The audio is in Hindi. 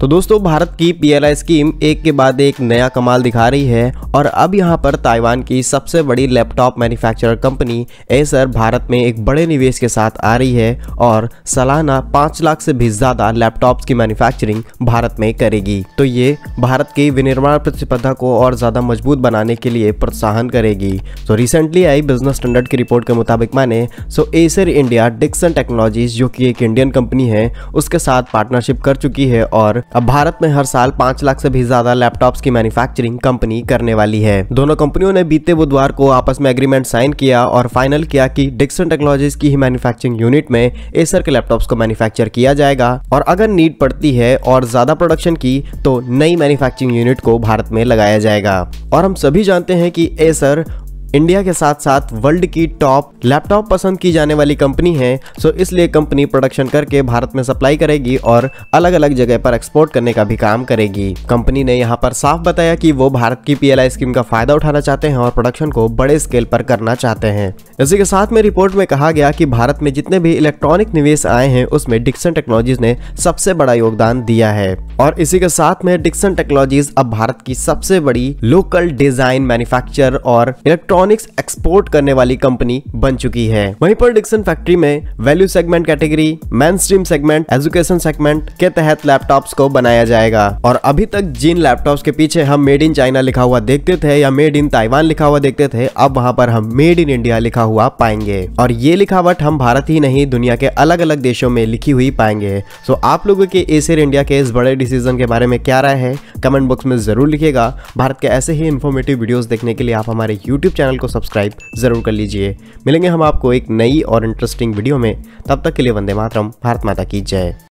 तो दोस्तों भारत की पीएलआई स्कीम एक के बाद एक नया कमाल दिखा रही है और अब यहाँ पर ताइवान की सबसे बड़ी laptop manufacturer company Acer Bharat में एक बड़े निवेश के साथ आ रही है और सालाना पांच लाख से भी ज़्यादा लैपटॉप्स की मैन्युफैक्चरिंग भारत में करेगी तो ये भारत की विनिर्माण प्रतिस्पर्धा को और ज़्यादा मजबूत बनाने के लिए प्रोत्साहन करेगी तो रिसेंटली आई बिजनेस स्टैंडर्ड की रिपोर्ट के मुताबिक माने so Acer India Dixon Technologies जो की एक इंडियन कंपनी है उसके साथ पार्टनरशिप कर चुकी है और अब भारत में हर साल पांच लाख से भी ज्यादा लैपटॉप्स की मैन्युफैक्चरिंग कंपनी करने वाली है दोनों कंपनियों ने बीते बुधवार को आपस में एग्रीमेंट साइन किया और फाइनल किया कि डिक्सन टेक्नोलॉजीज की ही मैन्युफैक्चरिंग यूनिट में एसर के लैपटॉप्स को मैन्युफैक्चर किया जाएगा और अगर नीड पड़ती है और ज्यादा प्रोडक्शन की तो नई मैन्युफैक्चरिंग यूनिट को भारत में लगाया जाएगा और हम सभी जानते हैं की एसर इंडिया के साथ साथ वर्ल्ड की टॉप लैपटॉप पसंद की जाने वाली कंपनी है सो इसलिए कंपनी प्रोडक्शन करके भारत में सप्लाई करेगी और अलग अलग जगह पर एक्सपोर्ट करने का भी काम करेगी कंपनी ने यहाँ पर साफ बताया कि वो भारत की पीएलआई स्कीम का फायदा उठाना चाहते हैं और प्रोडक्शन को बड़े स्केल पर करना चाहते हैं इसी के साथ में रिपोर्ट में कहा गया की भारत में जितने भी इलेक्ट्रॉनिक निवेश आए हैं उसमें डिक्सन टेक्नोलॉजीज ने सबसे बड़ा योगदान दिया है और इसी के साथ में डिक्सन टेक्नोलॉजीज अब भारत की सबसे बड़ी लोकल डिजाइन मैन्युफैक्चर और इलेक्ट्रॉनिक इलेक्ट्रॉनिक्स एक्सपोर्ट करने वाली कंपनी बन चुकी है वहीं पर डिक्सन फैक्ट्री में value segment category main stream segment education segment के तहत लैपटॉप्स को बनाया जाएगा और अभी तक जिन लैपटॉप्स के पीछे हम मेड इन चाइना लिखा हुआ देखते थे या मेड इन ताइवान लिखा हुआ देखते थे अब वहाँ पर हम मेड इन इंडिया लिखा हुआ पाएंगे और ये लिखावट हम भारत ही नहीं दुनिया के अलग अलग देशों में लिखी हुई पाएंगे सो आप लोगों के एसियर इंडिया के इस बड़े डिसीजन के बारे में क्या राय है कमेंट बॉक्स में जरूर लिखिएगा भारत के ऐसे ही इन्फॉर्मेटिव वीडियोस देखने के लिए आप हमारे यूट्यूब चैनल चैनल को सब्सक्राइब ज़रूर कर लीजिए मिलेंगे हम आपको एक नई और इंटरेस्टिंग वीडियो में तब तक के लिए वंदे मातरम भारत माता की जय